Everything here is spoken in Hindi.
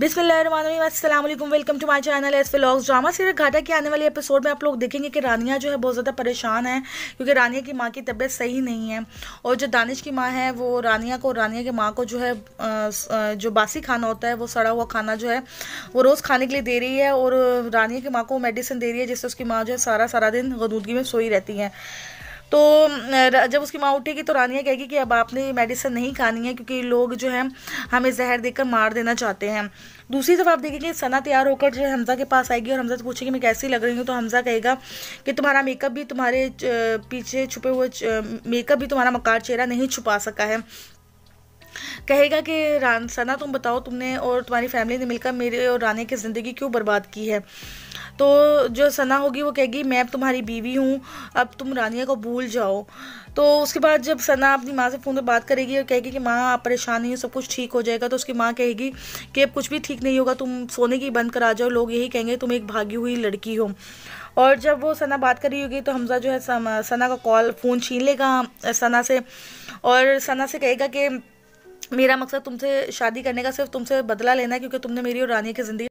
बिस्मिल्लाम welcome to my channel S vlogs drama सिर घाटा के आने वाले एपिसोड में आप लोग देखेंगे कि रानिया जो है बहुत ज़्यादा परेशान है क्योंकि रानिया की माँ की तबीयत सही नहीं है और जो दानिश की माँ है वो रानिया को रानिया की माँ को जो है जो बासी खाना होता है वो सड़ा हुआ खाना जो है वो रोज़ खाने के लिए दे रही है और रानिया की माँ को मेडिसिन दे रही है जिससे उसकी माँ जो है सारा सारा दिन गदूदगी में सोई रहती है तो जब उसकी माँ उठेगी तो रानिया कहेगी कि अब आपने मेडिसिन नहीं खानी है क्योंकि लोग जो है हमें जहर देकर मार देना चाहते हैं दूसरी तरफ आप देखेंगे सना तैयार होकर जो है हमज़ा के पास आएगी और हमज़ा से पूछेगी मैं कैसी लग रही हूँ तो हमज़ा कहेगा कि तुम्हारा मेकअप भी तुम्हारे पीछे छुपे हुए मेकअप भी तुम्हारा मकार चेहरा नहीं छुपा सका है कहेगा कि रान सना तुम बताओ तुमने और तुम्हारी फैमिली ने मिलकर मेरे और रानी की ज़िंदगी क्यों बर्बाद की है तो जो सना होगी वो कहेगी मैं अब तुम्हारी बीवी हूँ अब तुम रानिया को भूल जाओ तो उसके बाद जब सना अपनी माँ से फ़ोन पर बात करेगी और कहेगी कि माँ आप परेशान नहीं हो सब कुछ ठीक हो जाएगा तो उसकी माँ कहेगी कि अब कुछ भी ठीक नहीं होगा तुम सोने की बंद करा जाओ लोग यही कहेंगे तुम एक भागी हुई लड़की हो और जब वो सना बात कर रही होगी तो हमजा जो है सना का कॉल फ़ोन छीन लेगा सना से और सना से कहेगा कि मेरा मकसद तुमसे शादी करने का सिर्फ तुमसे बदला लेना है क्योंकि तुमने मेरी और रानी की ज़िंदगी